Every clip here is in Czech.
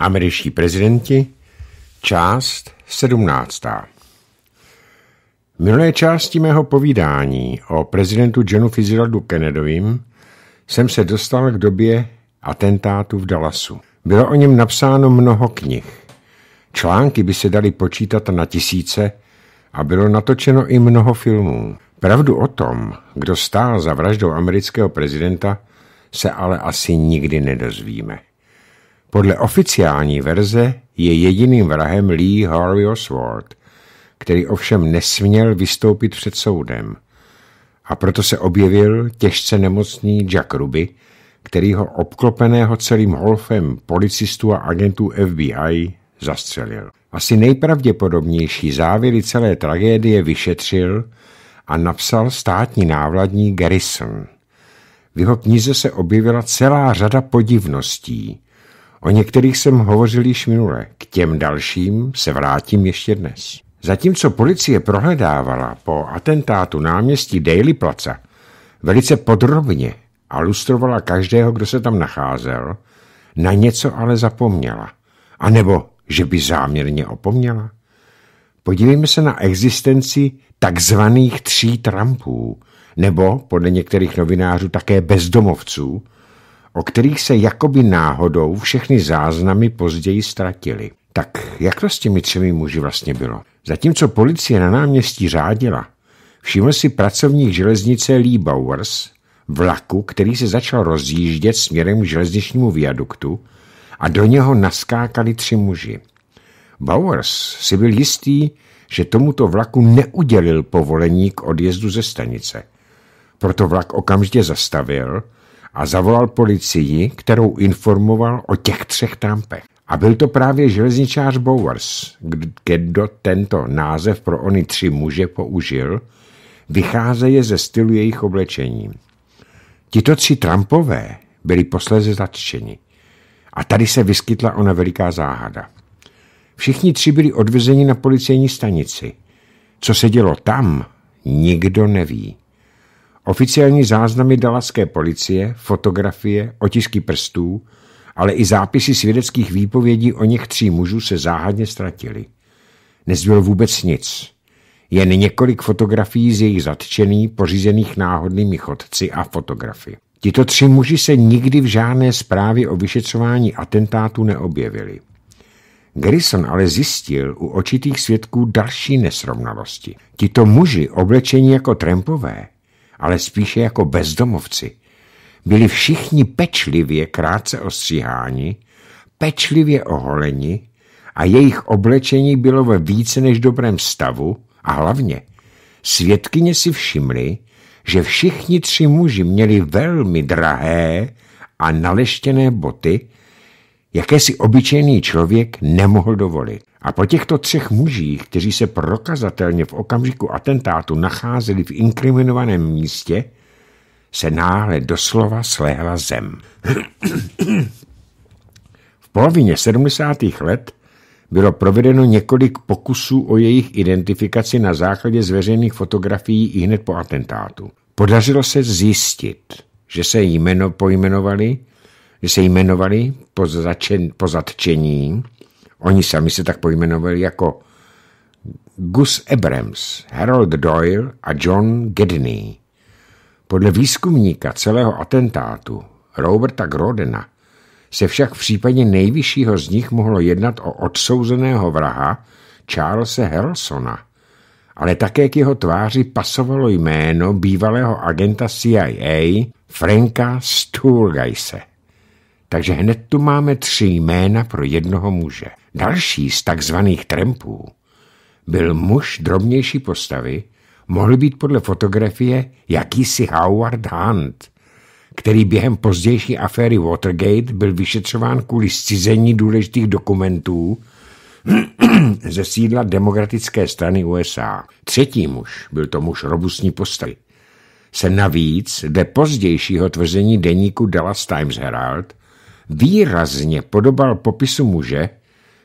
Američtí prezidenti, část 17. V minulé části mého povídání o prezidentu Johnu Fitzgeraldu Kennedovým jsem se dostal k době atentátu v Dallasu. Bylo o něm napsáno mnoho knih. Články by se daly počítat na tisíce a bylo natočeno i mnoho filmů. Pravdu o tom, kdo stál za vraždou amerického prezidenta, se ale asi nikdy nedozvíme. Podle oficiální verze je jediným vrahem Lee Harvey Oswald, který ovšem nesměl vystoupit před soudem. A proto se objevil těžce nemocný Jack Ruby, který ho obklopeného celým holfem policistů a agentů FBI zastřelil. Asi nejpravděpodobnější závěry celé tragédie vyšetřil a napsal státní návladní Garrison. V jeho knize se objevila celá řada podivností, O některých jsem hovořil již minule, k těm dalším se vrátím ještě dnes. Zatímco policie prohledávala po atentátu náměstí Daily Placa velice podrobně a lustrovala každého, kdo se tam nacházel, na něco ale zapomněla. A nebo, že by záměrně opomněla. Podívejme se na existenci takzvaných tří trampů, nebo, podle některých novinářů, také bezdomovců, o kterých se jakoby náhodou všechny záznamy později ztratily. Tak jak to s těmi třemi muži vlastně bylo? Zatímco policie na náměstí řádila, všiml si pracovník železnice Lee Bowers vlaku, který se začal rozjíždět směrem k železničnímu viaduktu a do něho naskákali tři muži. Bowers si byl jistý, že tomuto vlaku neudělil povolení k odjezdu ze stanice. Proto vlak okamžitě zastavil – a zavolal policii, kterou informoval o těch třech trampech. A byl to právě železničář Bowers, kdo tento název pro ony tři muže použil, vycházeje ze stylu jejich oblečení. Tito tři trampové byli posléze zatčeni. A tady se vyskytla ona veliká záhada. Všichni tři byli odvezeni na policejní stanici. Co se dělo tam, nikdo neví. Oficiální záznamy dalaské policie, fotografie, otisky prstů, ale i zápisy svědeckých výpovědí o něch tří mužů se záhadně ztratily. Nezbylo vůbec nic. Jen několik fotografií z jejich zatčený, pořízených náhodnými chodci a fotografy. Tito tři muži se nikdy v žádné zprávě o vyšetřování atentátu neobjevili. Grison ale zjistil u očitých svědků další nesrovnalosti. Tito muži, oblečení jako trampové, ale spíše jako bezdomovci, byli všichni pečlivě krátce ostříháni, pečlivě oholeni a jejich oblečení bylo ve více než dobrém stavu a hlavně svědkyně si všimly, že všichni tři muži měli velmi drahé a naleštěné boty, jaké si obyčejný člověk nemohl dovolit. A po těchto třech mužích, kteří se prokazatelně v okamžiku atentátu nacházeli v inkriminovaném místě, se náhle doslova slehla zem. v polovině 70. let bylo provedeno několik pokusů o jejich identifikaci na základě zveřejných fotografií i hned po atentátu. Podařilo se zjistit, že se jméno pojmenovali, že se jmenovali po, začen, po zatčení Oni sami se tak pojmenovali jako Gus Abrams, Harold Doyle a John Gedney. Podle výzkumníka celého atentátu Roberta Grodena se však v případě nejvyššího z nich mohlo jednat o odsouzeného vraha Charlesa Harrelsona, ale také k jeho tváři pasovalo jméno bývalého agenta CIA Franka Sturgeise. Takže hned tu máme tři jména pro jednoho muže. Další z takzvaných trampů byl muž drobnější postavy, mohl být podle fotografie jakýsi Howard Hunt, který během pozdější aféry Watergate byl vyšetřován kvůli scizení důležitých dokumentů ze sídla demokratické strany USA. Třetí muž, byl to muž robustní postavy, se navíc de pozdějšího tvrzení deníku Dallas Times Herald výrazně podobal popisu muže,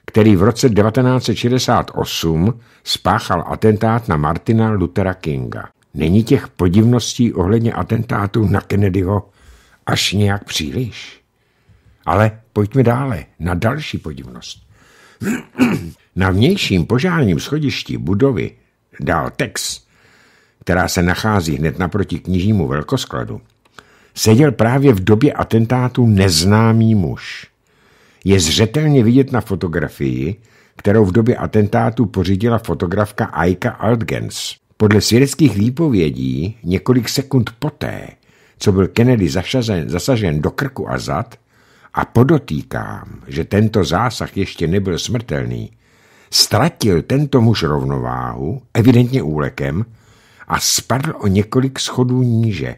který v roce 1968 spáchal atentát na Martina Luthera Kinga. Není těch podivností ohledně atentátu na Kennedyho až nějak příliš. Ale pojďme dále na další podivnost. na vnějším požárním schodišti budovy dál Tex, která se nachází hned naproti knižnímu velkoskladu, seděl právě v době atentátu neznámý muž je zřetelně vidět na fotografii, kterou v době atentátu pořídila fotografka Aika Altgens. Podle svědeckých výpovědí několik sekund poté, co byl Kennedy zašazen, zasažen do krku a zad, a podotýkám, že tento zásah ještě nebyl smrtelný, ztratil tento muž rovnováhu, evidentně úlekem, a spadl o několik schodů níže,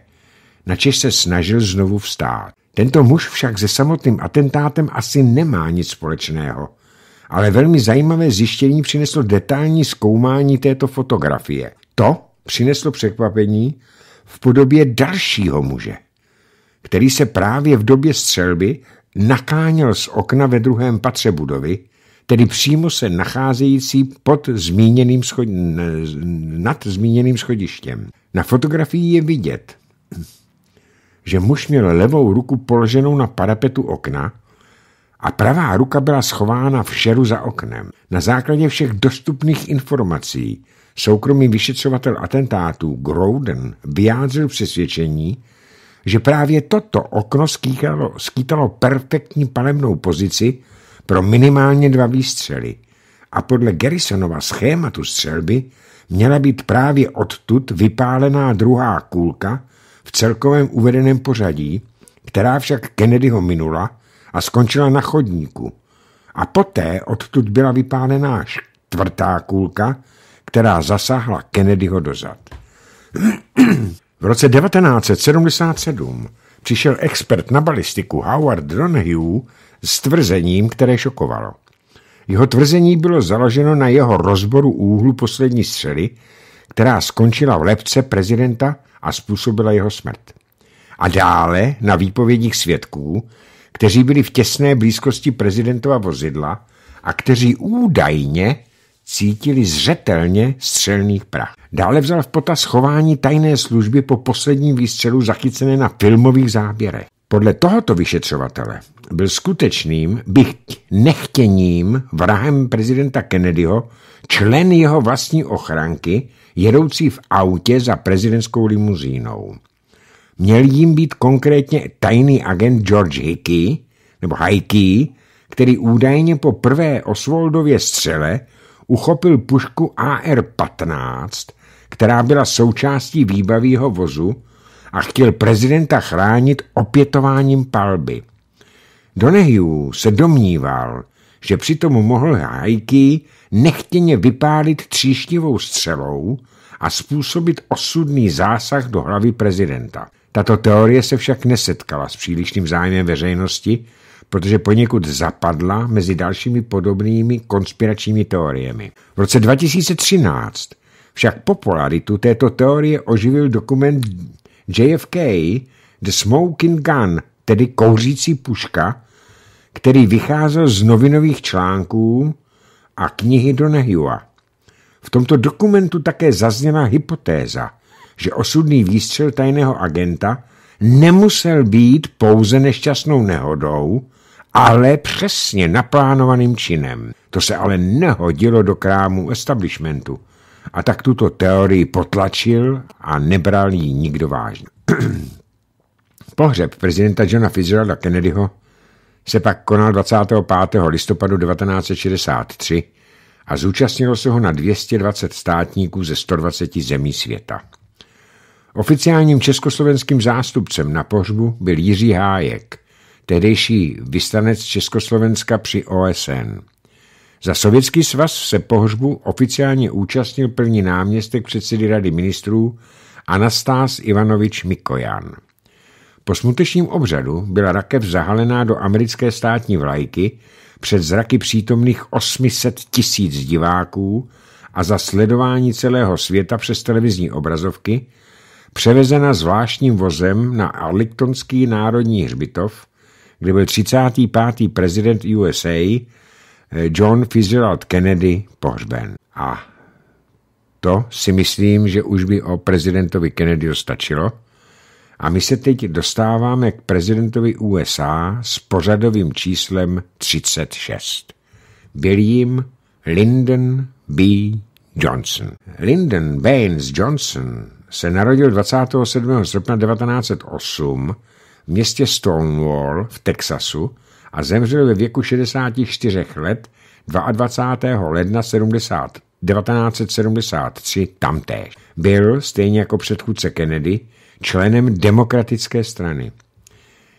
načež se snažil znovu vstát. Tento muž však se samotným atentátem asi nemá nic společného, ale velmi zajímavé zjištění přineslo detailní zkoumání této fotografie. To přineslo překvapení v podobě dalšího muže, který se právě v době střelby nakáněl z okna ve druhém patře budovy, tedy přímo se nacházející pod zmíněným schod... nad zmíněným schodištěm. Na fotografii je vidět, že muž měl levou ruku položenou na parapetu okna a pravá ruka byla schována v šeru za oknem. Na základě všech dostupných informací soukromý vyšetřovatel atentátů Groden vyjádřil přesvědčení, že právě toto okno skýtalo, skýtalo perfektní palemnou pozici pro minimálně dva výstřely a podle Garrisonova schématu střelby měla být právě odtud vypálená druhá kůlka, v celkovém uvedeném pořadí, která však Kennedyho minula a skončila na chodníku. A poté odtud byla vypálená čtvrtá kulka, která zasáhla Kennedyho dozad. V roce 1977 přišel expert na balistiku Howard Donahue s tvrzením, které šokovalo. Jeho tvrzení bylo založeno na jeho rozboru úhlu poslední střely, která skončila v lepce prezidenta a způsobila jeho smrt. A dále na výpovědích svědků, kteří byli v těsné blízkosti prezidentova vozidla a kteří údajně cítili zřetelně střelný prach. Dále vzal v potaz chování tajné služby po posledním výstřelu zachycené na filmových záběrech. Podle tohoto vyšetřovatele byl skutečným, bych nechtěním vrahem prezidenta Kennedyho člen jeho vlastní ochranky jedoucí v autě za prezidentskou limuzínou. Měl jim být konkrétně tajný agent George Hickey, nebo Hickey, který údajně po prvé Oswaldově střele uchopil pušku AR-15, která byla součástí výbavího vozu a chtěl prezidenta chránit opětováním palby. Donahue se domníval, že přitom mohl hajky nechtěně vypálit tříštivou střelou a způsobit osudný zásah do hlavy prezidenta. Tato teorie se však nesetkala s přílišným zájmem veřejnosti, protože poněkud zapadla mezi dalšími podobnými konspiračními teoriemi. V roce 2013 však popularitu této teorie oživil dokument JFK The Smoking Gun, tedy kouřící puška, který vycházel z novinových článků a knihy Donahua. V tomto dokumentu také zazněla hypotéza, že osudný výstřel tajného agenta nemusel být pouze nešťastnou nehodou, ale přesně naplánovaným činem. To se ale nehodilo do krámu establishmentu a tak tuto teorii potlačil a nebral ji nikdo vážně. Pohřeb prezidenta Johna Fitzgeralda Kennedyho se pak konal 25. listopadu 1963 a zúčastnilo se ho na 220 státníků ze 120 zemí světa. Oficiálním československým zástupcem na pohřbu byl Jiří Hájek, tehdejší vystanec Československa při OSN. Za Sovětský svaz se pohřbu oficiálně účastnil první náměstek předsedy Rady ministrů Anastás Ivanovič Mikojan. Po smutečním obřadu byla rakev zahalená do americké státní vlajky před zraky přítomných 800 tisíc diváků a za sledování celého světa přes televizní obrazovky převezena zvláštním vozem na Arlingtonský národní hřbitov, kde byl 35. prezident USA eh, John Fitzgerald Kennedy pohřben. A to si myslím, že už by o prezidentovi Kennedy stačilo. A my se teď dostáváme k prezidentovi USA s pořadovým číslem 36. Byl jim Lyndon B. Johnson. Lyndon Baines Johnson se narodil 27. srpna 1908 v městě Stonewall v Texasu a zemřel ve věku 64 let 22. ledna 70, 1973 tamtéž. Byl, stejně jako předchůdce Kennedy, členem demokratické strany.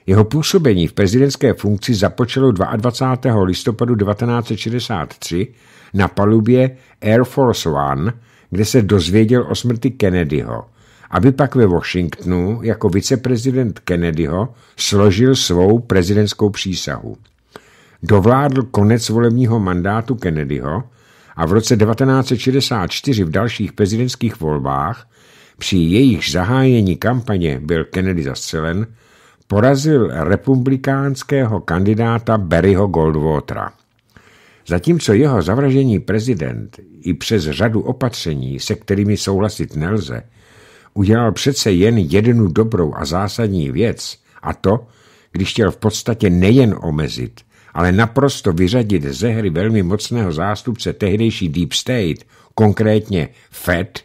Jeho působení v prezidentské funkci započalo 22. listopadu 1963 na palubě Air Force One, kde se dozvěděl o smrti Kennedyho, aby pak ve Washingtonu jako viceprezident Kennedyho složil svou prezidentskou přísahu. Dovládl konec volebního mandátu Kennedyho a v roce 1964 v dalších prezidentských volbách při jejich zahájení kampaně byl Kennedy zastřelen, porazil republikánského kandidáta Barryho Goldwatera. Zatímco jeho zavražení prezident i přes řadu opatření, se kterými souhlasit nelze, udělal přece jen jednu dobrou a zásadní věc, a to, když chtěl v podstatě nejen omezit, ale naprosto vyřadit ze hry velmi mocného zástupce tehdejší Deep State, konkrétně Fed,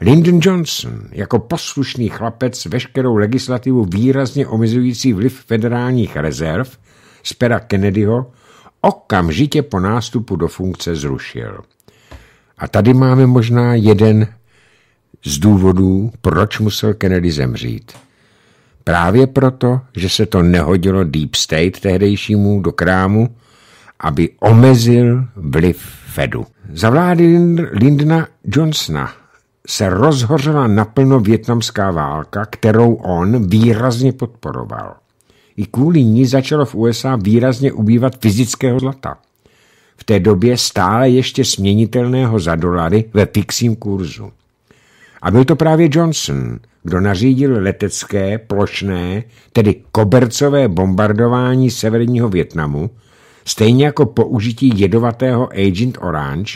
Lyndon Johnson jako poslušný chlapec veškerou legislativu výrazně omezující vliv federálních rezerv z pera Kennedyho okamžitě po nástupu do funkce zrušil. A tady máme možná jeden z důvodů, proč musel Kennedy zemřít. Právě proto, že se to nehodilo Deep State tehdejšímu do krámu, aby omezil vliv Fedu. Za vlády Lindna Johnsona se rozhořela naplno větnamská válka, kterou on výrazně podporoval. I kvůli ní začalo v USA výrazně ubývat fyzického zlata. V té době stále ještě směnitelného za dolary ve fixním kurzu. A byl to právě Johnson, kdo nařídil letecké, plošné, tedy kobercové bombardování severního Větnamu, stejně jako použití jedovatého Agent Orange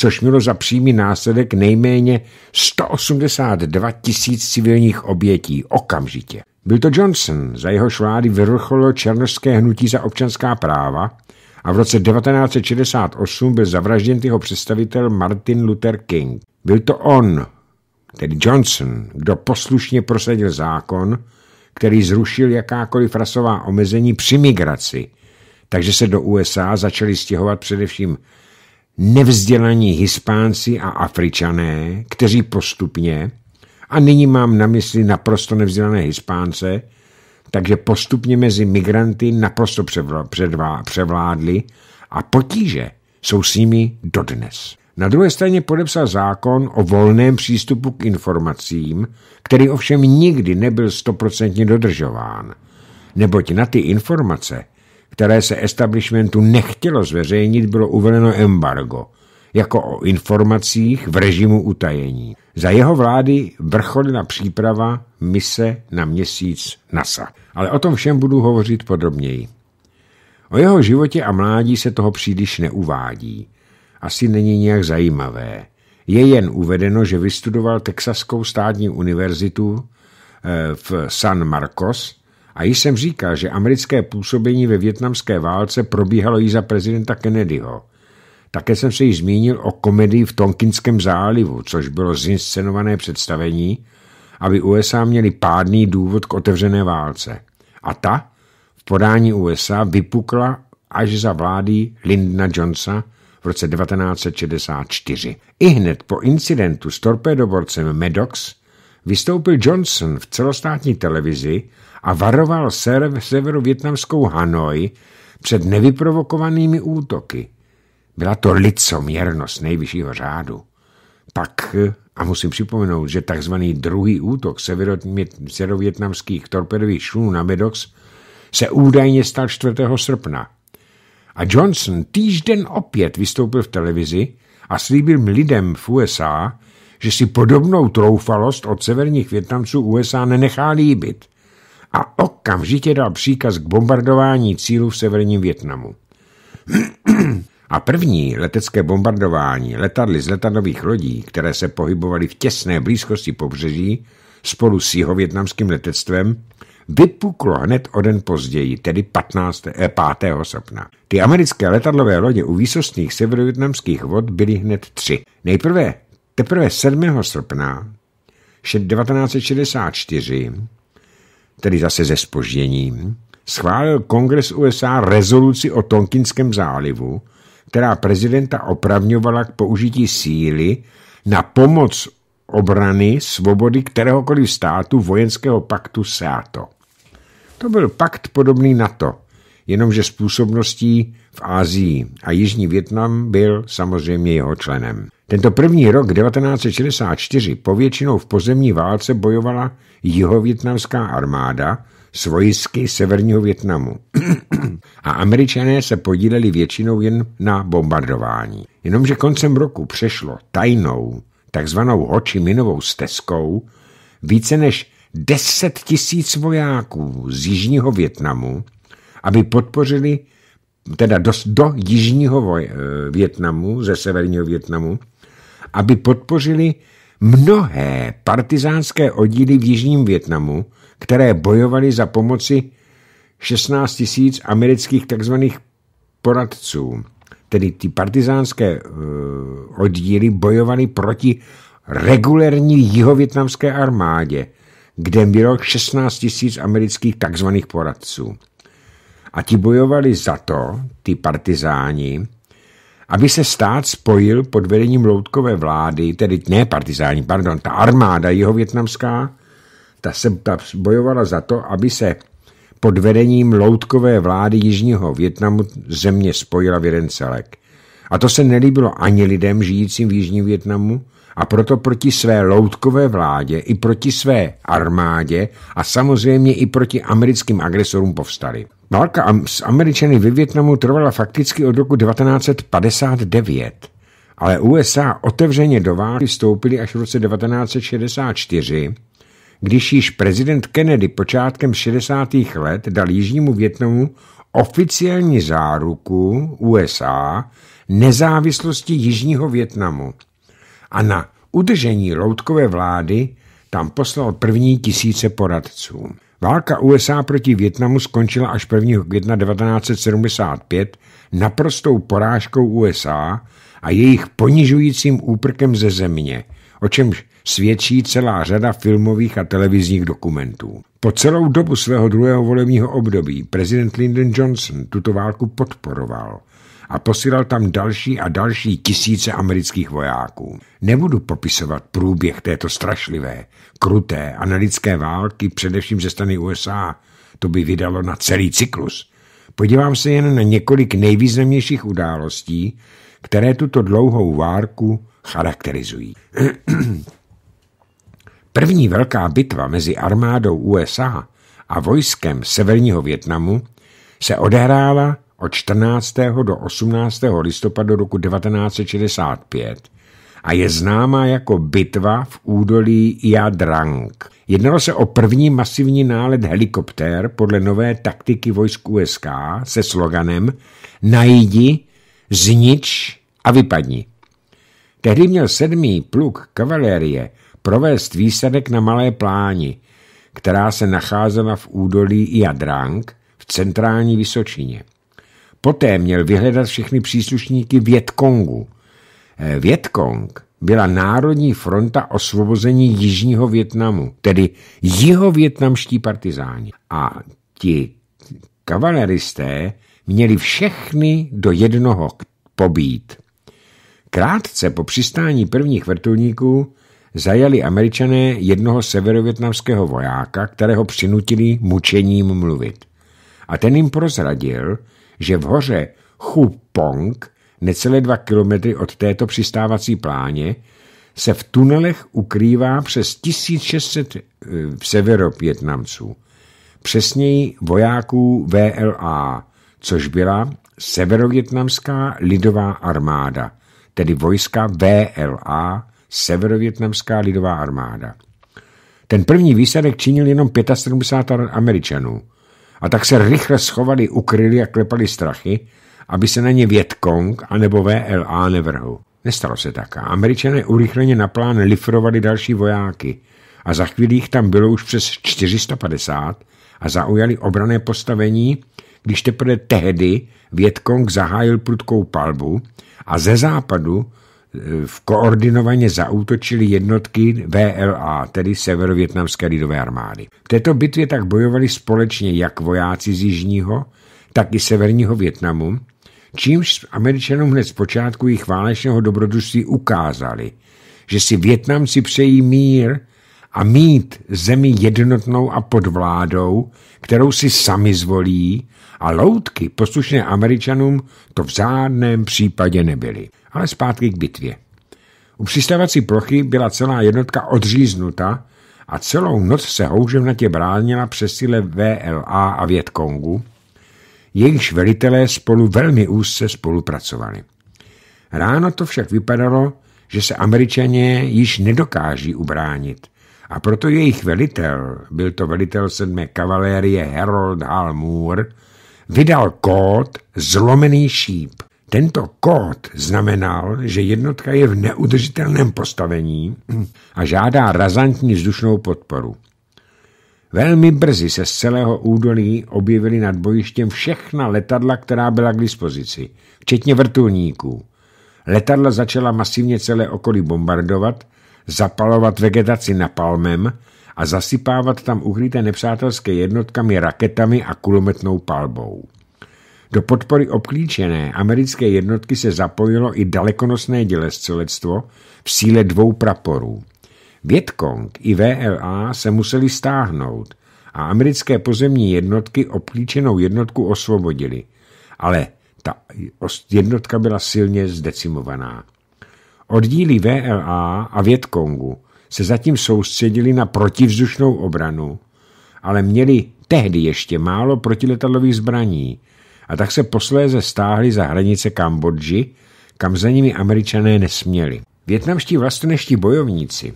což mělo za přímý následek nejméně 182 tisíc civilních obětí okamžitě. Byl to Johnson, za jeho vlády vyvrcholilo černožské hnutí za občanská práva a v roce 1968 byl zavražděn jeho představitel Martin Luther King. Byl to on, tedy Johnson, kdo poslušně prosadil zákon, který zrušil jakákoliv rasová omezení při migraci, takže se do USA začali stěhovat především nevzdělaní hispánci a afričané, kteří postupně, a nyní mám na mysli naprosto nevzdělané hispánce, takže postupně mezi migranty naprosto převládli a potíže jsou s nimi dodnes. Na druhé straně podepsal zákon o volném přístupu k informacím, který ovšem nikdy nebyl stoprocentně dodržován, neboť na ty informace které se establishmentu nechtělo zveřejnit, bylo uvoleno embargo, jako o informacích v režimu utajení. Za jeho vlády vrcholila příprava mise na měsíc NASA. Ale o tom všem budu hovořit podrobněji. O jeho životě a mládí se toho příliš neuvádí. Asi není nijak zajímavé. Je jen uvedeno, že vystudoval Texaskou státní univerzitu eh, v San Marcos a již jsem říkal, že americké působení ve větnamské válce probíhalo i za prezidenta Kennedyho. Také jsem se již zmínil o komedii v Tonkinském zálivu, což bylo zinscenované představení, aby USA měli pádný důvod k otevřené válce. A ta v podání USA vypukla až za vlády Lyndona Johnsona v roce 1964. I hned po incidentu s torpédoborcem Medox vystoupil Johnson v celostátní televizi a varoval severovětnamskou Hanoj před nevyprovokovanými útoky. Byla to licoměrnost nejvyššího řádu. Pak, a musím připomenout, že tzv. druhý útok severovětnamských torpedových šlů na Medox se údajně stal 4. srpna. A Johnson týžden opět vystoupil v televizi a slíbil lidem v USA, že si podobnou troufalost od severních Větnamců USA nenechá líbit – a okamžitě dal příkaz k bombardování cílů v severním Větnamu. A první letecké bombardování letadly z letadlových lodí, které se pohybovaly v těsné blízkosti pobřeží spolu s větnamským letectvem, vypuklo hned o den později, tedy 15, eh, 5. srpna. Ty americké letadlové lodě u výsostných severovětnamských vod byly hned tři. Nejprve teprve 7. srpna 1964 tedy zase ze spožděním, schválil kongres USA rezoluci o Tonkinském zálivu, která prezidenta opravňovala k použití síly na pomoc obrany svobody kteréhokoliv státu vojenského paktu SEATO. To byl pakt podobný NATO, jenomže s působností v Ázii a Jižní Větnam byl samozřejmě jeho členem. Tento první rok 1964 povětšinou v pozemní válce bojovala jihovětnamská armáda s vojsky severního Větnamu. a američané se podíleli většinou jen na bombardování. Jenomže koncem roku přešlo tajnou, takzvanou oči minovou stezkou, více než 10 tisíc vojáků z jižního Větnamu, aby podpořili teda do, do jižního voj, eh, Větnamu, ze severního Větnamu, aby podpořili mnohé partizánské oddíly v Jižním Větnamu, které bojovaly za pomoci 16 tisíc amerických tzv. poradců. Tedy ty partizánské uh, oddíly bojovaly proti regulérní jihovětnamské armádě, kde bylo 16 tisíc amerických tzv. poradců. A ti bojovali za to, ty partizáni, aby se stát spojil pod vedením loutkové vlády, tedy ne partizání, pardon, ta armáda jihovětnamská, ta, se, ta bojovala za to, aby se pod vedením loutkové vlády Jižního Větnamu země spojila v jeden celek. A to se nelíbilo ani lidem žijícím v Jižním Větnamu a proto proti své loutkové vládě i proti své armádě a samozřejmě i proti americkým agresorům povstali. Válka s Američany ve Větnamu trvala fakticky od roku 1959, ale USA otevřeně do války vstoupily až v roce 1964, když již prezident Kennedy počátkem 60. let dal Jižnímu Větnamu oficiální záruku USA nezávislosti Jižního Větnamu a na udržení loutkové vlády tam poslal první tisíce poradců. Válka USA proti Větnamu skončila až 1. května 1975 naprostou porážkou USA a jejich ponižujícím úprkem ze země, o čemž svědčí celá řada filmových a televizních dokumentů. Po celou dobu svého druhého volebního období prezident Lyndon Johnson tuto válku podporoval – a posílal tam další a další tisíce amerických vojáků. Nebudu popisovat průběh této strašlivé, kruté a nelidské války především ze strany USA, to by vydalo na celý cyklus. Podívám se jen na několik nejvýznamnějších událostí, které tuto dlouhou várku charakterizují. První velká bitva mezi armádou USA a vojskem Severního Větnamu se odehrála od 14. do 18. listopadu roku 1965 a je známá jako bitva v údolí Jadrang. Jednalo se o první masivní nálet helikoptér podle nové taktiky vojsk USK se sloganem Najdi, znič a vypadni. Tehdy měl sedmý pluk kavalérie provést výsadek na Malé pláni, která se nacházela v údolí Jadrang v centrální Vysočině. Poté měl vyhledat všechny příslušníky Větkongu. Eh, Větkong byla Národní fronta osvobození Jižního Větnamu, tedy jihovětnamští partizáni. A ti kavaleristé měli všechny do jednoho pobít. Krátce po přistání prvních vrtulníků zajali američané jednoho severovětnamského vojáka, kterého přinutili mučením mluvit. A ten jim prozradil, že v hoře Chupong, necelé dva kilometry od této přistávací pláně, se v tunelech ukrývá přes 1600 eh, severopětnamců, přesněji vojáků VLA, což byla severovětnamská lidová armáda, tedy vojska VLA, severovětnamská lidová armáda. Ten první výsadek činil jenom 75 američanů, a tak se rychle schovali, ukryli a klepali strachy, aby se na ně Vietkong anebo VLA nevrhl. Nestalo se tak a američané urychleně na plán lifrovali další vojáky a za chvíli jich tam bylo už přes 450 a zaujali obrané postavení, když teprve tehdy Vietkong zahájil prudkou palbu a ze západu v koordinovaně zaútočili jednotky VLA, tedy Severovětnamské lidové armády. V této bitvě tak bojovali společně jak vojáci z Jižního, tak i Severního Větnamu, čímž Američanům hned z počátku jejich válečného dobrodružství ukázali, že si Větnamci přejí mír a mít zemi jednotnou a pod vládou, kterou si sami zvolí, a loutky poslušné Američanům to v žádném případě nebyly. Ale zpátky k bitvě. U přistavací plochy byla celá jednotka odříznuta a celou noc se houževnatě bránila přesile VLA a Větkongu, jejichž velitelé spolu velmi úzce spolupracovali. Ráno to však vypadalo, že se američané již nedokáží ubránit a proto jejich velitel, byl to velitel sedmé kavalérie Harold Hall Moore, vydal kód zlomený šíp tento kód znamenal, že jednotka je v neudržitelném postavení a žádá razantní vzdušnou podporu. Velmi brzy se z celého údolí objevily nad bojištěm všechna letadla, která byla k dispozici, včetně vrtulníků. Letadla začala masivně celé okolí bombardovat, zapalovat vegetaci napalmem a zasypávat tam uhlíte nepřátelské jednotkami raketami a kulometnou palbou. Do podpory obklíčené americké jednotky se zapojilo i dalekonosné dělescelectvo v síle dvou praporů. Vietkong i VLA se museli stáhnout a americké pozemní jednotky obklíčenou jednotku osvobodili, ale ta jednotka byla silně zdecimovaná. Oddíly VLA a Vietkongu se zatím soustředili na protivzdušnou obranu, ale měli tehdy ještě málo protiletadlových zbraní a tak se posléze stáhli za hranice Kambodži, kam za nimi američané nesměli. Větnamští vlastenečtí bojovníci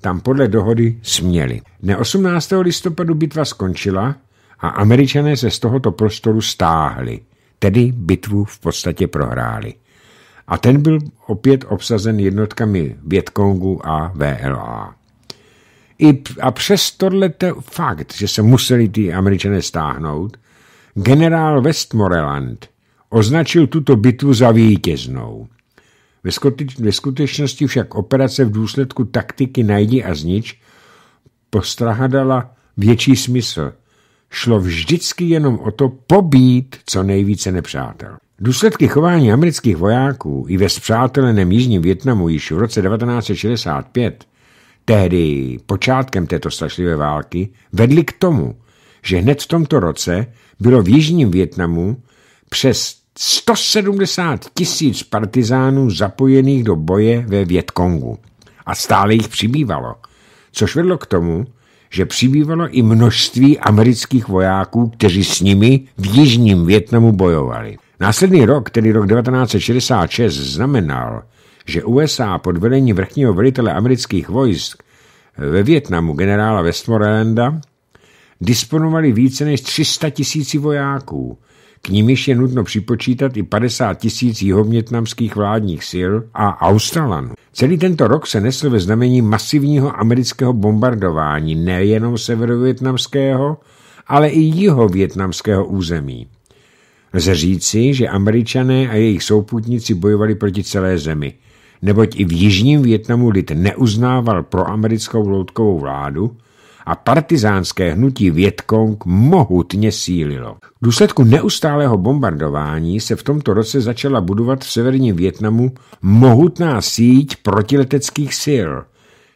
tam podle dohody směli. Dne 18. listopadu bitva skončila a američané se z tohoto prostoru stáhli, tedy bitvu v podstatě prohráli. A ten byl opět obsazen jednotkami Větkongu a VLA. I a přes tohle fakt, že se museli ty američané stáhnout, Generál Westmoreland označil tuto bitvu za vítěznou. Ve skutečnosti však operace v důsledku taktiky najdi a znič postrahadala větší smysl. Šlo vždycky jenom o to pobít co nejvíce nepřátel. Důsledky chování amerických vojáků i ve zpřáteleném Jižním Větnamu již v roce 1965, tehdy počátkem této strašlivé války, vedly k tomu, že hned v tomto roce bylo v Jižním Větnamu přes 170 tisíc partizánů zapojených do boje ve Větkongu a stále jich přibývalo, což vedlo k tomu, že přibývalo i množství amerických vojáků, kteří s nimi v Jižním Větnamu bojovali. Následný rok, tedy rok 1966, znamenal, že USA pod vedením vrchního velitele amerických vojsk ve Větnamu generála Westmorelanda disponovali více než 300 tisíci vojáků, k nimiž je nutno připočítat i 50 tisíc jihovětnamských vládních sil a Australanů. Celý tento rok se nesl ve znamení masivního amerického bombardování nejenom severovětnamského, ale i jihovětnamského území. Lze říci, že američané a jejich souputníci bojovali proti celé zemi, neboť i v Jižním Větnamu lid neuznával proamerickou loutkovou vládu a partizánské hnutí Větkong mohutně sílilo. V důsledku neustálého bombardování se v tomto roce začala budovat v severním Větnamu mohutná síť protileteckých sil,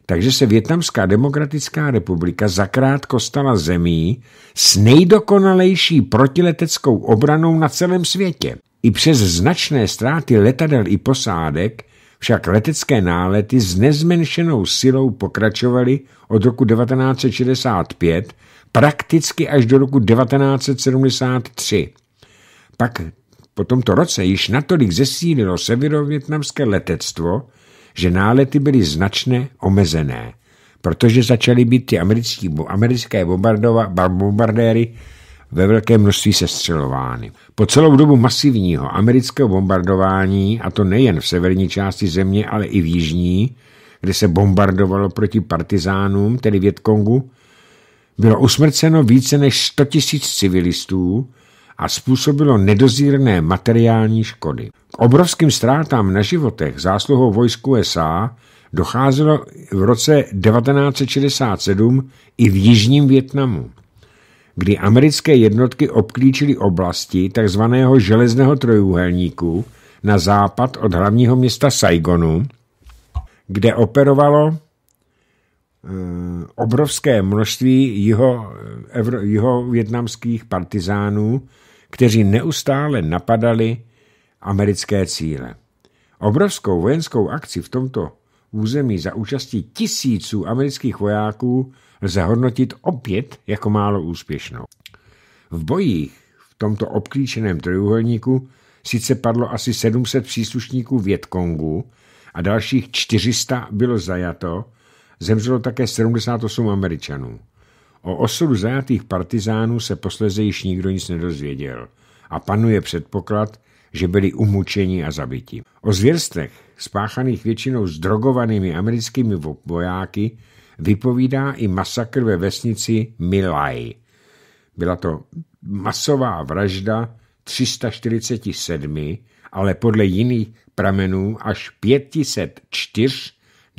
takže se Větnamská demokratická republika zakrátko stala zemí s nejdokonalejší protileteckou obranou na celém světě. I přes značné ztráty letadel i posádek však letecké nálety s nezmenšenou silou pokračovaly od roku 1965 prakticky až do roku 1973. Pak po tomto roce již natolik zesílilo severovětnamské letectvo, že nálety byly značně omezené, protože začaly být ty americké bombardova, bombardéry ve velké množství sestřelovány. Po celou dobu masivního amerického bombardování, a to nejen v severní části země, ale i v jižní, kde se bombardovalo proti partizánům, tedy Větkongu, bylo usmrceno více než 100 000 civilistů a způsobilo nedozírné materiální škody. K obrovským ztrátám na životech zásluhou vojsk USA docházelo v roce 1967 i v Jižním Větnamu kdy americké jednotky obklíčily oblasti tzv. železného trojúhelníku na západ od hlavního města Saigonu, kde operovalo eh, obrovské množství jeho, jeho větnamských partizánů, kteří neustále napadali americké cíle. Obrovskou vojenskou akci v tomto území za účastí tisíců amerických vojáků lze hodnotit opět jako málo úspěšnou. V bojích v tomto obklíčeném trojuhelníku sice padlo asi 700 příslušníků Větkongu a dalších 400 bylo zajato, zemřelo také 78 Američanů. O osudu zajatých partizánů se posleze již nikdo nic nedozvěděl a panuje předpoklad, že byli umučeni a zabiti. O zvěrstech, spáchaných většinou s drogovanými americkými vojáky, vypovídá i masakr ve vesnici Milaj. Byla to masová vražda 347, ale podle jiných pramenů až 504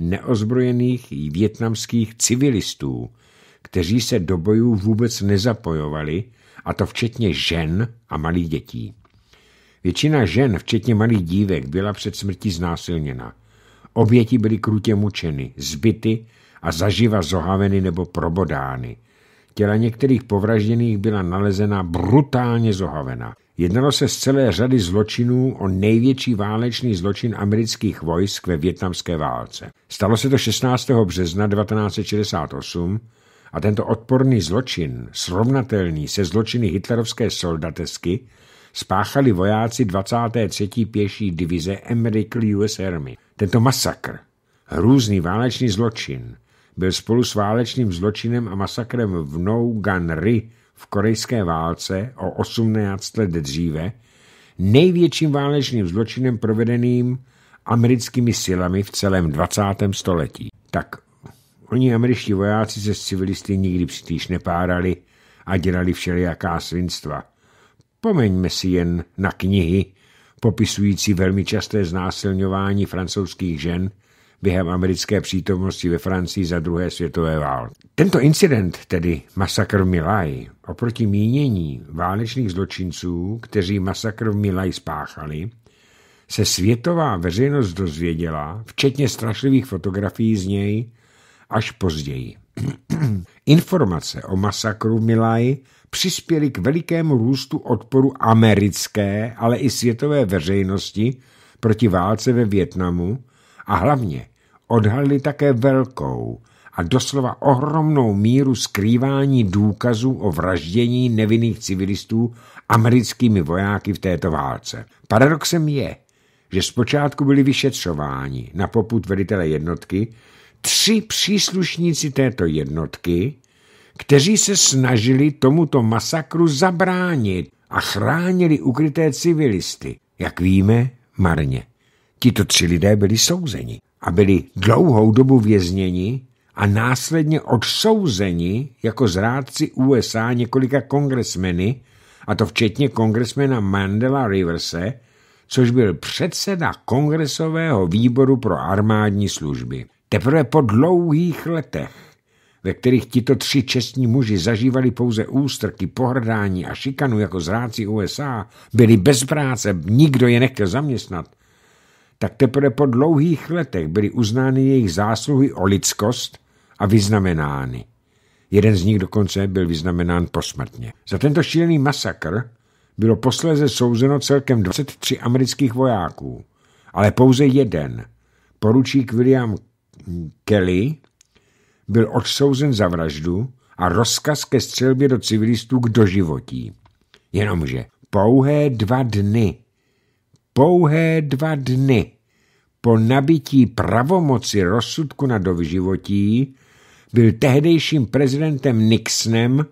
neozbrojených větnamských civilistů, kteří se do bojů vůbec nezapojovali, a to včetně žen a malých dětí. Většina žen, včetně malých dívek, byla před smrtí znásilněna. Oběti byly krutě mučeny, zbyty a zaživa zohaveny nebo probodány. Těla některých povražděných byla nalezena brutálně zohavena. Jednalo se z celé řady zločinů o největší válečný zločin amerických vojsk ve větnamské válce. Stalo se to 16. března 1968 a tento odporný zločin, srovnatelný se zločiny hitlerovské soldatesky, spáchali vojáci 23. pěší divize American US Army. Tento masakr, hrůzný válečný zločin, byl spolu s válečným zločinem a masakrem v Ri v korejské válce o 18 let dříve největším válečným zločinem provedeným americkými silami v celém 20. století. Tak oni američtí vojáci se s civilisty nikdy příliš nepárali a dělali všelijaká svinstva – Pomeňme si jen na knihy, popisující velmi časté znásilňování francouzských žen během americké přítomnosti ve Francii za druhé světové války. Tento incident, tedy masakr v Milaj, oproti mínění válečných zločinců, kteří masakr v Milaj spáchali, se světová veřejnost dozvěděla, včetně strašlivých fotografií z něj, až později. Informace o masakru v přispěly k velikému růstu odporu americké, ale i světové veřejnosti proti válce ve Větnamu a hlavně odhalili také velkou a doslova ohromnou míru skrývání důkazů o vraždění nevinných civilistů americkými vojáky v této válce. Paradoxem je, že zpočátku byli vyšetřováni na poput velitele jednotky tři příslušníci této jednotky, kteří se snažili tomuto masakru zabránit a chránili ukryté civilisty. Jak víme, marně. Tito tři lidé byli souzeni a byli dlouhou dobu vězněni a následně odsouzeni jako zrádci USA několika kongresmeny, a to včetně kongresmena Mandela Riverse, což byl předseda kongresového výboru pro armádní služby. Teprve po dlouhých letech ve kterých tito tři čestní muži zažívali pouze ústrky, pohrdání a šikanu jako zráci USA, byli bez práce, nikdo je nechtěl zaměstnat, tak teprve po dlouhých letech byly uznány jejich zásluhy o lidskost a vyznamenány. Jeden z nich dokonce byl vyznamenán posmrtně. Za tento šílený masakr bylo posléze souzeno celkem 23 amerických vojáků, ale pouze jeden, poručík William Kelly, byl odsouzen za vraždu a rozkaz ke střelbě do civilistů k doživotí. Jenomže pouhé dva dny, pouhé dva dny po nabití pravomoci rozsudku na doživotí byl tehdejším prezidentem Nixonem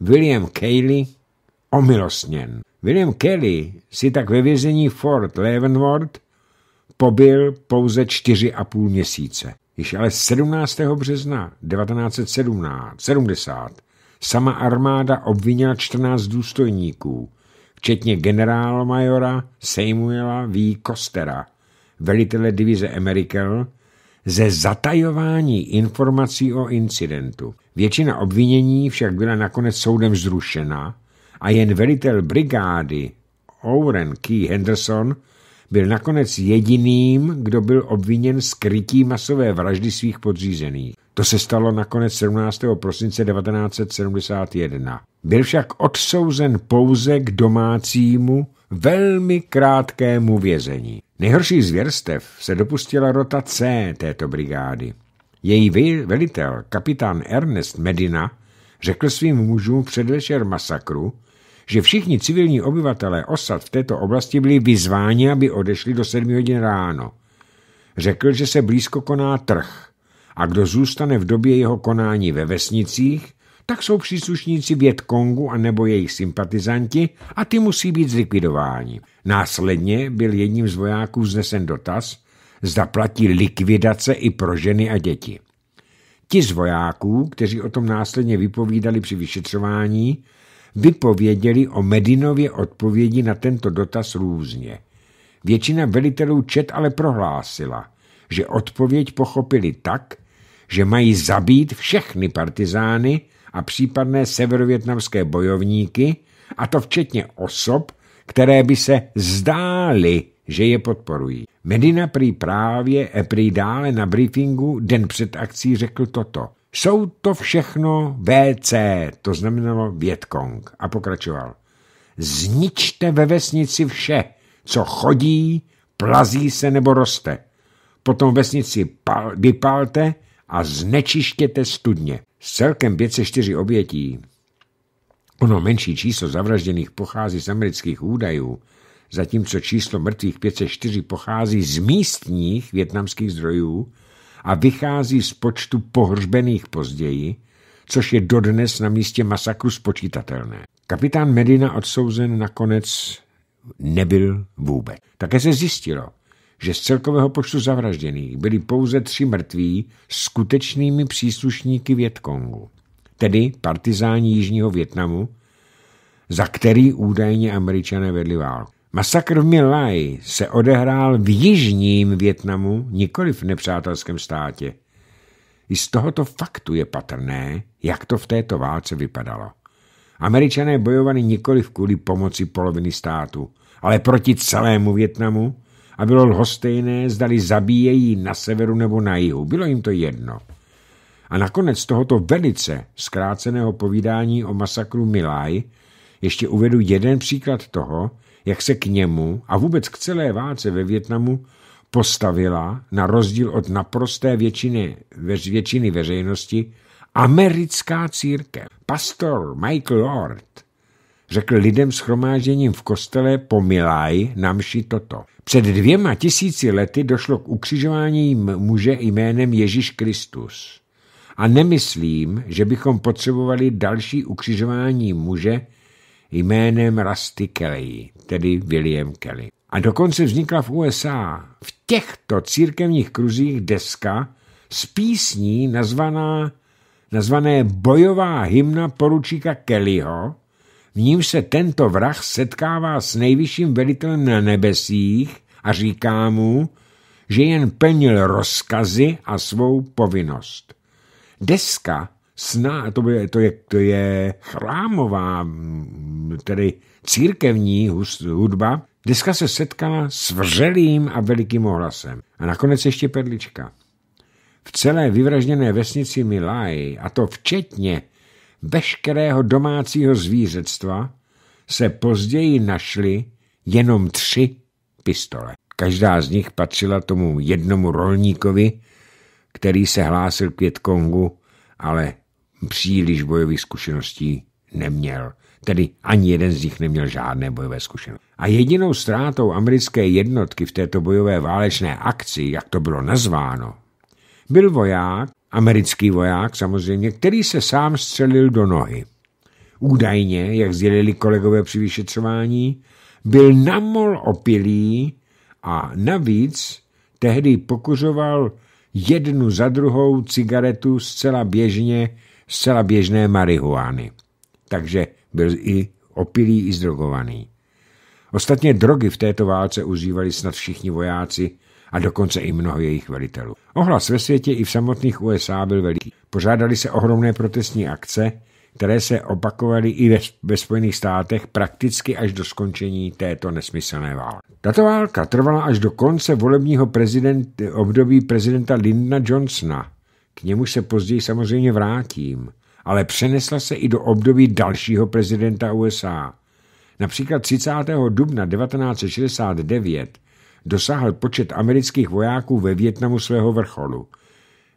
William Cayley omilostněn. William Kelly si tak ve vězení Fort Leavenworth pobyl pouze čtyři a půl měsíce. Již ale 17. března 1970 70, sama armáda obvinila 14 důstojníků, včetně generálmajora Samuela V. Kostera, velitele divize Amerikel, ze zatajování informací o incidentu. Většina obvinění však byla nakonec soudem zrušena a jen velitel brigády Oren Key Henderson byl nakonec jediným, kdo byl obviněn z krytí masové vraždy svých podřízených. To se stalo nakonec 17. prosince 1971. Byl však odsouzen pouze k domácímu, velmi krátkému vězení. Nejhorší zvěrstev se dopustila rota C této brigády. Její velitel, kapitán Ernest Medina, řekl svým mužům předvečer masakru, že všichni civilní obyvatelé osad v této oblasti byli vyzváni, aby odešli do 7 hodin ráno. Řekl, že se blízko koná trh a kdo zůstane v době jeho konání ve vesnicích, tak jsou příslušníci Větkongu a nebo jejich sympatizanti a ty musí být zlikvidováni. Následně byl jedním z vojáků vznesen dotaz, zda platí likvidace i pro ženy a děti. Ti z vojáků, kteří o tom následně vypovídali při vyšetřování, vypověděli o Medinově odpovědi na tento dotaz různě. Většina velitelů čet ale prohlásila, že odpověď pochopili tak, že mají zabít všechny partizány a případné severovětnamské bojovníky, a to včetně osob, které by se zdály, že je podporují. Medina prý právě eh, prý dále na briefingu den před akcí řekl toto. Jsou to všechno VC, to znamenalo Větkong. A pokračoval. Zničte ve vesnici vše, co chodí, plazí se nebo roste. Potom vesnici vypálte a znečištěte studně. S celkem 504 obětí. Ono menší číslo zavražděných pochází z amerických údajů, zatímco číslo mrtvých 504 pochází z místních větnamských zdrojů, a vychází z počtu pohřbených později, což je dodnes na místě masakru spočítatelné. Kapitán Medina odsouzen nakonec nebyl vůbec. Také se zjistilo, že z celkového počtu zavražděných byli pouze tři mrtví skutečnými příslušníky Větkongu, tedy partizáni Jižního Větnamu, za který údajně američané vedli válku. Masakr v Milaj se odehrál v jižním Větnamu, nikoli v nepřátelském státě. I z tohoto faktu je patrné, jak to v této válce vypadalo. Američané bojovali nikoli v kvůli pomoci poloviny státu, ale proti celému Větnamu a bylo lhostejné, zdali zabíjejí na severu nebo na jihu. Bylo jim to jedno. A nakonec tohoto velice zkráceného povídání o masakru Milaj ještě uvedu jeden příklad toho, jak se k němu a vůbec k celé válce ve Větnamu postavila, na rozdíl od naprosté většiny, většiny veřejnosti, americká církev. Pastor Michael Lord řekl lidem schromážením v kostele Pomilaj na mši toto. Před dvěma tisíci lety došlo k ukřižování muže jménem Ježíš Kristus. A nemyslím, že bychom potřebovali další ukřižování muže jménem Rusty Kelly tedy William Kelly. A dokonce vznikla v USA v těchto církevních kruzích deska s písní nazvaná, nazvané Bojová hymna poručíka Kellyho, v ním se tento vrah setkává s nejvyšším velitelem na nebesích a říká mu, že jen plnil rozkazy a svou povinnost. Deska sná, to je, to je, to je chrámová, tedy církevní hudba, deska se setkala s vřelým a velikým ohlasem. A nakonec ještě perlička. V celé vyvražděné vesnici Milaj, a to včetně veškerého domácího zvířectva, se později našly jenom tři pistole. Každá z nich patřila tomu jednomu rolníkovi, který se hlásil k Větkongu, ale příliš bojových zkušeností neměl tedy ani jeden z nich neměl žádné bojové zkušenosti. A jedinou ztrátou americké jednotky v této bojové válečné akci, jak to bylo nazváno, byl voják, americký voják samozřejmě, který se sám střelil do nohy. Údajně, jak sdělili kolegové při vyšetřování, byl namol opilý a navíc tehdy pokuřoval jednu za druhou cigaretu zcela běžně, zcela běžné marihuány. Takže byl i opilý, i zdrogovaný. Ostatně drogy v této válce užívali snad všichni vojáci a dokonce i mnoho jejich velitelů. Ohlas ve světě i v samotných USA byl veliký. Pořádali se ohromné protestní akce, které se opakovaly i ve, ve Spojených státech prakticky až do skončení této nesmyslné války. Tato válka trvala až do konce volebního prezident, období prezidenta Lyndona Johnsona. K němu se později samozřejmě vrátím ale přenesla se i do období dalšího prezidenta USA. Například 30. dubna 1969 dosáhl počet amerických vojáků ve Větnamu svého vrcholu.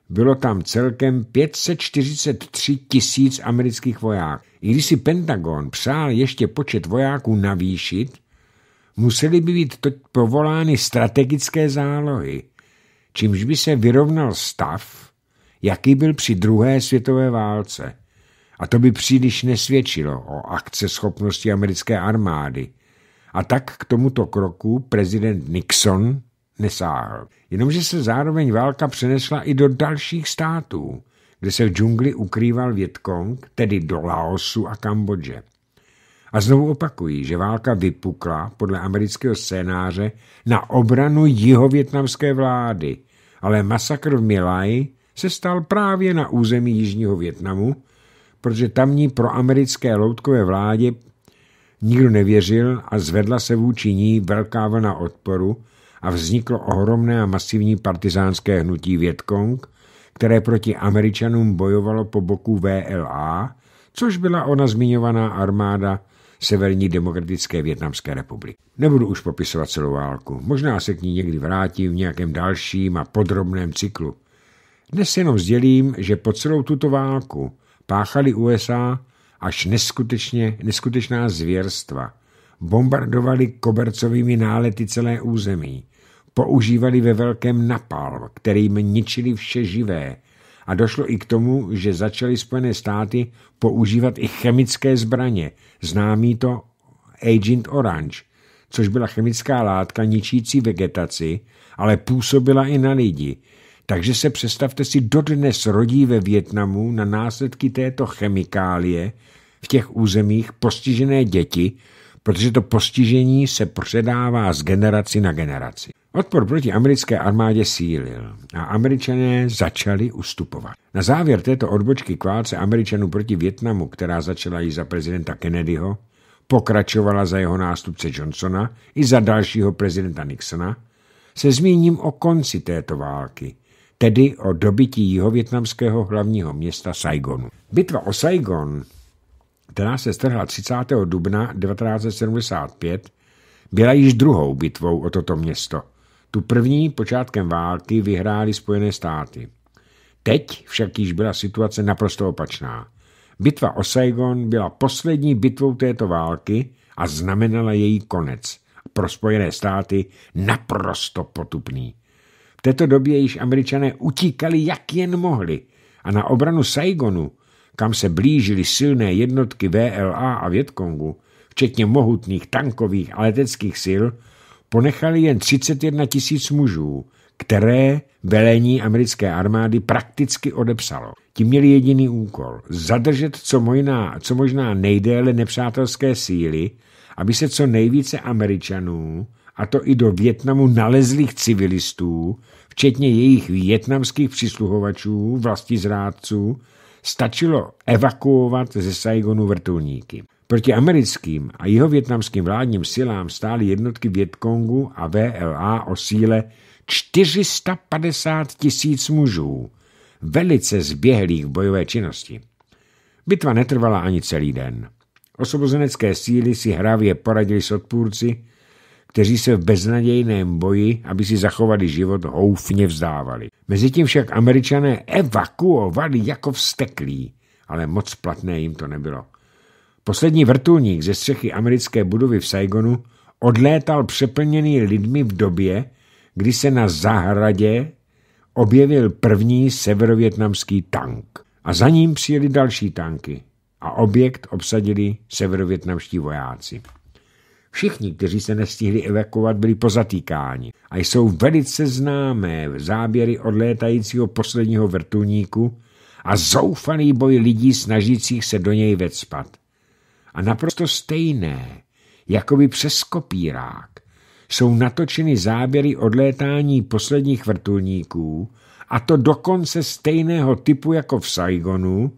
Bylo tam celkem 543 tisíc amerických vojáků. I když si Pentagon přál ještě počet vojáků navýšit, museli by být povolány strategické zálohy, čímž by se vyrovnal stav, jaký byl při druhé světové válce a to by příliš nesvědčilo o akce schopnosti americké armády. A tak k tomuto kroku prezident Nixon nesáhl. Jenomže se zároveň válka přenesla i do dalších států, kde se v džungli ukrýval Větkong, tedy do Laosu a Kambodže. A znovu opakují, že válka vypukla podle amerického scénáře na obranu jihovětnamské vlády, ale masakr v Milaj se stal právě na území Jižního Větnamu protože tamní proamerické loutkové vládě nikdo nevěřil a zvedla se vůči ní velká vlna odporu a vzniklo ohromné a masivní partizánské hnutí Vietkong, které proti Američanům bojovalo po boku VLA, což byla ona zmiňovaná armáda Severní demokratické Větnamské republiky. Nebudu už popisovat celou válku, možná se k ní někdy vrátím v nějakém dalším a podrobném cyklu. Dnes jenom sdělím, že po celou tuto válku páchali USA až neskutečně, neskutečná zvěrstva. Bombardovali kobercovými nálety celé území. Používali ve velkém napalm, kterým ničili vše živé. A došlo i k tomu, že začaly Spojené státy používat i chemické zbraně, známý to Agent Orange, což byla chemická látka ničící vegetaci, ale působila i na lidi – takže se představte si, dodnes rodí ve Větnamu na následky této chemikálie v těch územích postižené děti, protože to postižení se předává z generaci na generaci. Odpor proti americké armádě sílil a američané začali ustupovat. Na závěr této odbočky k válce američanů proti Větnamu, která začala již za prezidenta Kennedyho, pokračovala za jeho nástupce Johnsona i za dalšího prezidenta Nixona, se zmíním o konci této války – tedy o dobytí jihovětnamského hlavního města Saigonu. Bitva o Saigon, která se strhla 30. dubna 1975, byla již druhou bitvou o toto město. Tu první počátkem války vyhrály Spojené státy. Teď však již byla situace naprosto opačná. Bitva o Saigon byla poslední bitvou této války a znamenala její konec. Pro Spojené státy naprosto potupný. V této době již američané utíkali jak jen mohli a na obranu Saigonu, kam se blížily silné jednotky VLA a Větkongu, včetně mohutných tankových a leteckých sil, ponechali jen 31 tisíc mužů, které velení americké armády prakticky odepsalo. Ti měli jediný úkol – zadržet co možná, co možná nejdéle nepřátelské síly, aby se co nejvíce Američanů a to i do Větnamu nalezlých civilistů, včetně jejich větnamských přisluhovačů, zrádců, stačilo evakuovat ze Saigonu vrtulníky. Proti americkým a jeho větnamským vládním silám stály jednotky Větkongu a VLA o síle 450 tisíc mužů, velice zběhlých v bojové činnosti. Bitva netrvala ani celý den. Osobozenecké síly si hravě poradili s odpůrci, kteří se v beznadějném boji, aby si zachovali život, houfně vzdávali. Mezitím však američané evakuovali jako vsteklí, ale moc platné jim to nebylo. Poslední vrtulník ze střechy americké budovy v Saigonu odlétal přeplněný lidmi v době, kdy se na zahradě objevil první severovětnamský tank. A za ním přijeli další tanky a objekt obsadili severovětnamští vojáci. Všichni, kteří se nestihli evakuovat, byli pozatýkáni a jsou velice známé záběry odlétajícího posledního vrtulníku a zoufalý boj lidí snažících se do něj vecpat. A naprosto stejné, jako by přes kopírák, jsou natočeny záběry odlétání posledních vrtulníků a to dokonce stejného typu jako v Saigonu,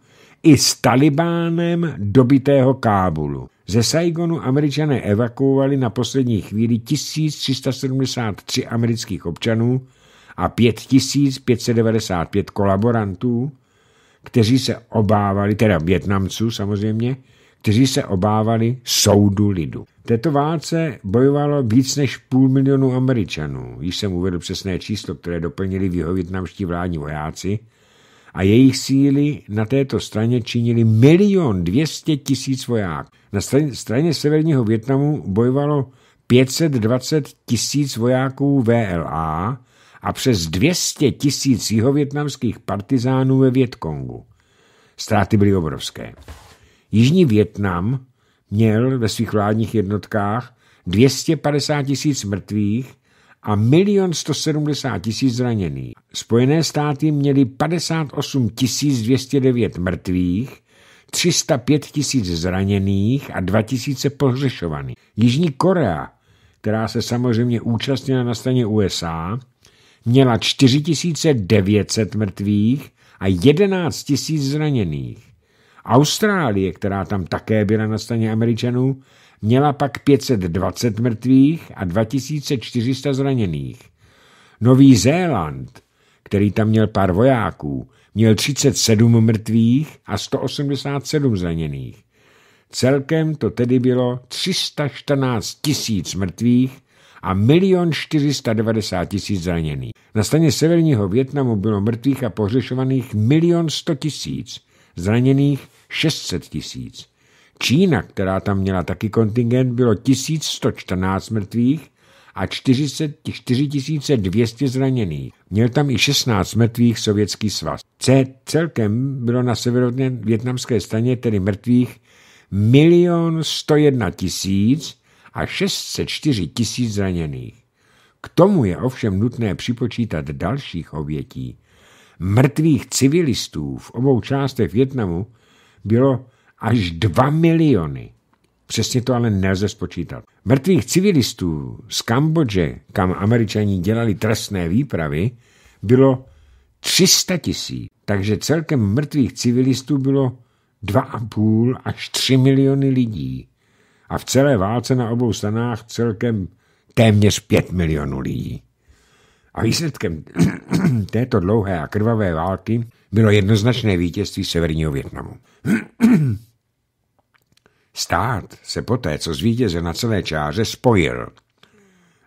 i s Talibánem dobitého Kábulu. Ze Saigonu američané evakuovali na poslední chvíli 1373 amerických občanů a 5595 kolaborantů, kteří se obávali, teda Větnamců samozřejmě, kteří se obávali soudu lidu. Této válce bojovalo víc než půl milionu američanů, již jsem uvedl přesné číslo, které doplnili v vládní vojáci, a jejich síly na této straně činili milion dvěstě tisíc voják. Na straně, straně severního Větnamu bojovalo 520 tisíc vojáků VLA a přes 200 tisíc jihovětnamských partizánů ve Větkongu. Ztráty byly obrovské. Jižní Větnam měl ve svých vládních jednotkách 250 tisíc mrtvých a 1 170 000 zraněných. Spojené státy měly 58 209 mrtvých, 305 000 zraněných a 2 000 pohřešovaných. Jižní Korea, která se samozřejmě účastnila na straně USA, měla 4 900 mrtvých a 11 000 zraněných. Austrálie, která tam také byla na straně Američanů, Měla pak 520 mrtvých a 2400 zraněných. Nový Zéland, který tam měl pár vojáků, měl 37 mrtvých a 187 zraněných. Celkem to tedy bylo 314 tisíc mrtvých a 1 490 tisíc zraněných. Na straně severního Větnamu bylo mrtvých a pohřešovaných 1 100 tisíc, zraněných 600 tisíc. Čína, která tam měla taky kontingent, bylo 1114 mrtvých a 4200 zraněných. Měl tam i 16 mrtvých sovětský svaz. C celkem bylo na větnamské straně tedy mrtvých 1 101 tisíc a 604 tisíc zraněných. K tomu je ovšem nutné připočítat dalších obětí. Mrtvých civilistů v obou částech Větnamu bylo až 2 miliony. Přesně to ale nelze spočítat. Mrtvých civilistů z Kambodže, kam američani dělali trestné výpravy, bylo 300 tisíc. Takže celkem mrtvých civilistů bylo 2,5 až 3 miliony lidí. A v celé válce na obou stranách celkem téměř 5 milionů lidí. A výsledkem této dlouhé a krvavé války bylo jednoznačné vítězství Severního Větnamu. Stát se poté, co zvítěze na celé čáře, spojil.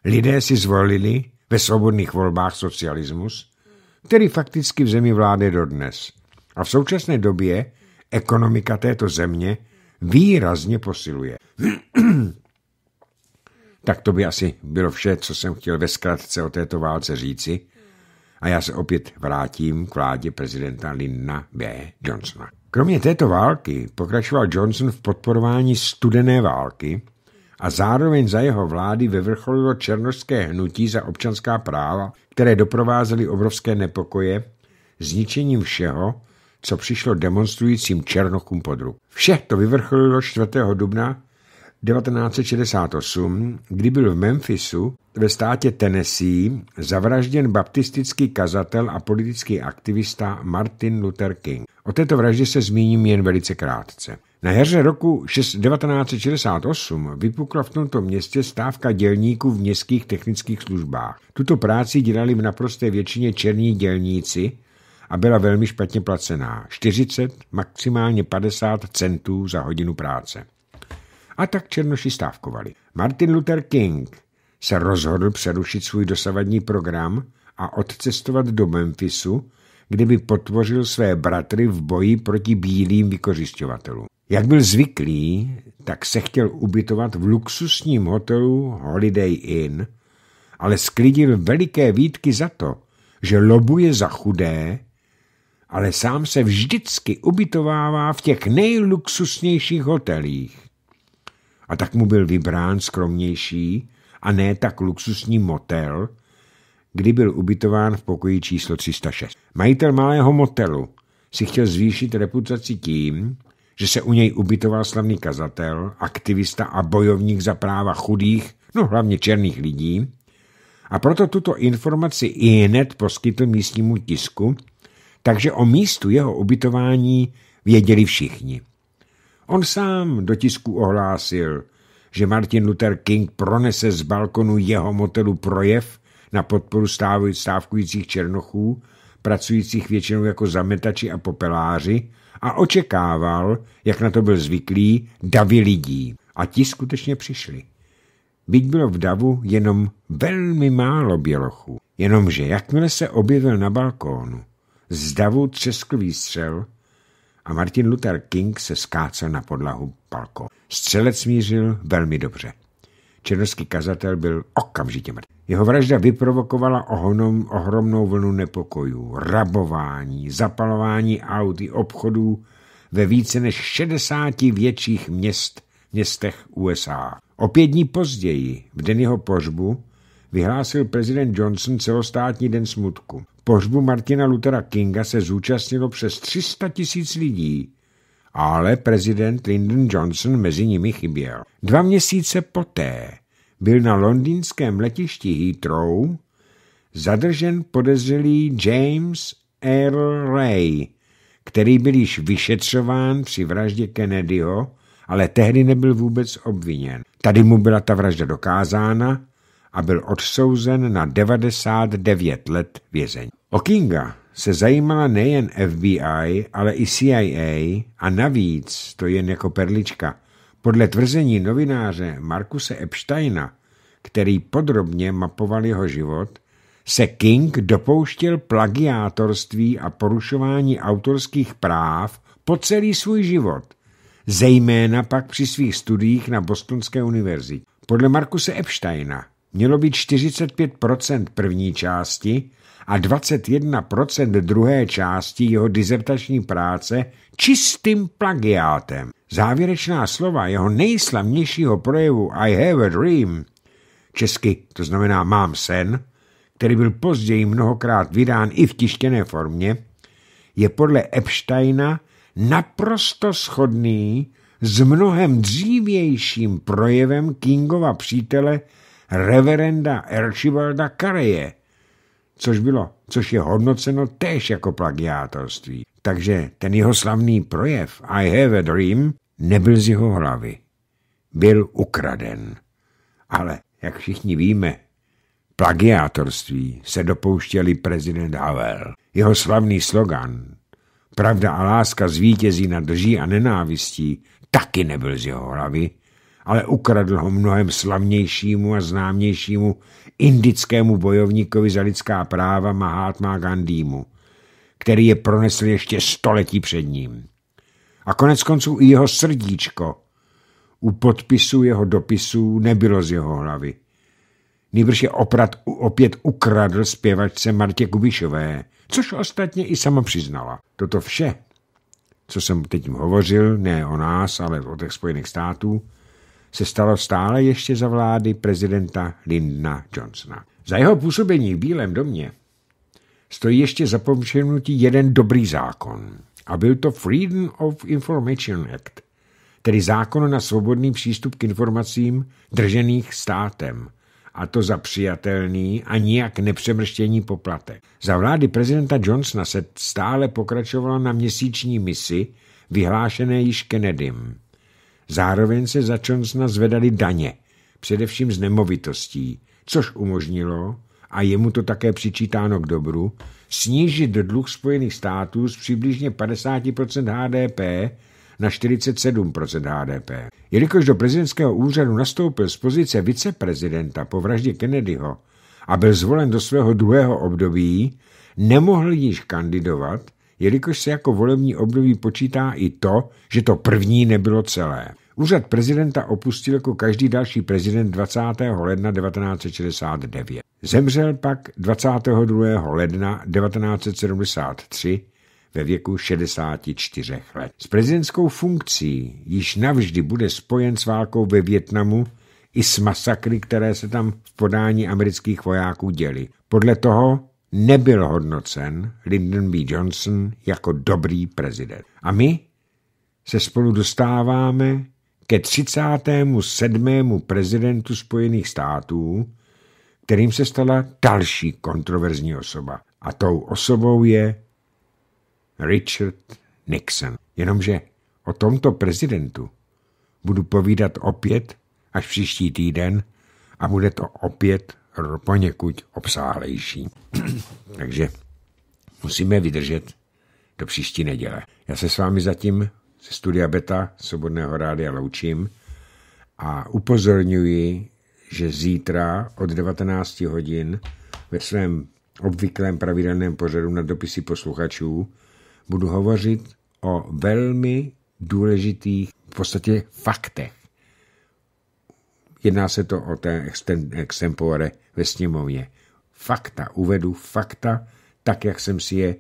Lidé si zvolili ve svobodných volbách socialismus, který fakticky v zemi vládne dodnes. A v současné době ekonomika této země výrazně posiluje. tak to by asi bylo vše, co jsem chtěl ve zkratce o této válce říci. A já se opět vrátím k vládě prezidenta Linna B. Johnsona. Kromě této války pokračoval Johnson v podporování studené války a zároveň za jeho vlády vyvrcholilo černožské hnutí za občanská práva, které doprovázely obrovské nepokoje, zničením všeho, co přišlo demonstrujícím černochům pod ruku. Vše to vyvrcholilo 4. dubna 1968, kdy byl v Memphisu ve státě Tennessee zavražděn baptistický kazatel a politický aktivista Martin Luther King. O této vraždě se zmíním jen velice krátce. Na jaře roku 1968 vypukla v tomto městě stávka dělníků v městských technických službách. Tuto práci dělali v naprosté většině černí dělníci a byla velmi špatně placená. 40, maximálně 50 centů za hodinu práce. A tak černoši stávkovali. Martin Luther King se rozhodl přerušit svůj dosavadní program a odcestovat do Memphisu, kde by potvořil své bratry v boji proti bílým vykořišťovatelům. Jak byl zvyklý, tak se chtěl ubytovat v luxusním hotelu Holiday Inn, ale sklidil veliké výtky za to, že lobuje za chudé, ale sám se vždycky ubytovává v těch nejluxusnějších hotelích a tak mu byl vybrán skromnější a ne tak luxusní motel, kdy byl ubytován v pokoji číslo 306. Majitel malého motelu si chtěl zvýšit reputaci tím, že se u něj ubytoval slavný kazatel, aktivista a bojovník za práva chudých, no hlavně černých lidí, a proto tuto informaci i hned poskytl místnímu tisku, takže o místu jeho ubytování věděli všichni. On sám do tisku ohlásil, že Martin Luther King pronese z balkonu jeho motelu projev na podporu stávkujících černochů, pracujících většinou jako zametači a popeláři, a očekával, jak na to byl zvyklý, davy lidí. A ti skutečně přišli. Byť bylo v davu jenom velmi málo bělochů. Jenomže jakmile se objevil na balkónu, z davu třeskl výstřel a Martin Luther King se skácel na podlahu palko. Střelec mířil velmi dobře. Černoský kazatel byl okamžitě mrtvý. Jeho vražda vyprovokovala ohonom, ohromnou vlnu nepokojů, rabování, zapalování aut i obchodů ve více než 60 větších měst, městech USA. O pět dní později, v den jeho pořbu, vyhlásil prezident Johnson celostátní den smutku pohřbu Martina Luthera Kinga se zúčastnilo přes 300 tisíc lidí, ale prezident Lyndon Johnson mezi nimi chyběl. Dva měsíce poté byl na londýnském letišti Heathrow zadržen podezřelý James Earl Ray, který byl již vyšetřován při vraždě Kennedyho, ale tehdy nebyl vůbec obviněn. Tady mu byla ta vražda dokázána a byl odsouzen na 99 let vězení. O Kinga se zajímala nejen FBI, ale i CIA a navíc, to jen jako perlička, podle tvrzení novináře Markuse Epsteina, který podrobně mapoval jeho život, se King dopouštěl plagiátorství a porušování autorských práv po celý svůj život, zejména pak při svých studiích na Bostonské univerzitě. Podle Markuse Epsteina mělo být 45% první části a 21% druhé části jeho dizertační práce čistým plagiátem. Závěrečná slova jeho nejslavnějšího projevu I have a dream, česky to znamená mám sen, který byl později mnohokrát vydán i v tištěné formě, je podle Epsteina naprosto shodný s mnohem dřívějším projevem Kingova přítele reverenda Archibalda Kareje, což, bylo, což je hodnoceno též jako plagiátorství. Takže ten jeho slavný projev I have a dream nebyl z jeho hlavy. Byl ukraden. Ale, jak všichni víme, plagiátorství se dopouštěli prezident Havel. Jeho slavný slogan Pravda a láska zvítězí nad drží a nenávistí taky nebyl z jeho hlavy, ale ukradl ho mnohem slavnějšímu a známějšímu indickému bojovníkovi za lidská práva Mahatma Gandhimu, který je pronesl ještě století před ním. A konec konců i jeho srdíčko u podpisu jeho dopisů nebylo z jeho hlavy. Nýbrž je oprat, opět ukradl zpěvačce Martě Kubišové, což ostatně i sama přiznala. Toto vše, co jsem teď hovořil, ne o nás, ale o těch Spojených států, se stalo stále ještě za vlády prezidenta Lyndona Johnsona. Za jeho působení v Bílém domě stojí ještě zapomčenutí jeden dobrý zákon a byl to Freedom of Information Act, tedy zákon na svobodný přístup k informacím držených státem, a to za přijatelný a nijak nepřemrštění poplatek. Za vlády prezidenta Johnsona se stále pokračovala na měsíční misi, vyhlášené již Kennedym. Zároveň se za Johnsona zvedaly daně, především z nemovitostí, což umožnilo, a je mu to také přičítáno k dobru, snížit dluh Spojených států z přibližně 50% HDP na 47% HDP. Jelikož do prezidentského úřadu nastoupil z pozice viceprezidenta po vraždě Kennedyho a byl zvolen do svého druhého období, nemohl již kandidovat jelikož se jako volební období počítá i to, že to první nebylo celé. Úřad prezidenta opustil jako každý další prezident 20. ledna 1969. Zemřel pak 22. ledna 1973 ve věku 64 let. S prezidentskou funkcí již navždy bude spojen s válkou ve Větnamu i s masakry, které se tam v podání amerických vojáků děly. Podle toho, nebyl hodnocen Lyndon B. Johnson jako dobrý prezident. A my se spolu dostáváme ke 37. prezidentu Spojených států, kterým se stala další kontroverzní osoba. A tou osobou je Richard Nixon. Jenomže o tomto prezidentu budu povídat opět až příští týden a bude to opět poněkud obsáhlejší. Takže musíme vydržet do příští neděle. Já se s vámi zatím ze studia Beta Svobodného rádia loučím a upozorňuji, že zítra od 19 hodin ve svém obvyklém pravidelném pořadu na dopisy posluchačů budu hovořit o velmi důležitých v podstatě faktech Jedná se to o té extempore ve sněmovně. Fakta, uvedu fakta, tak, jak jsem si je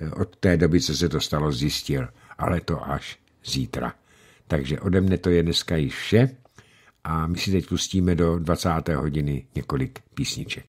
eh, od té doby, co se to stalo, zjistil. Ale to až zítra. Takže ode mne to je dneska již vše a my si teď pustíme do 20. hodiny několik písniček.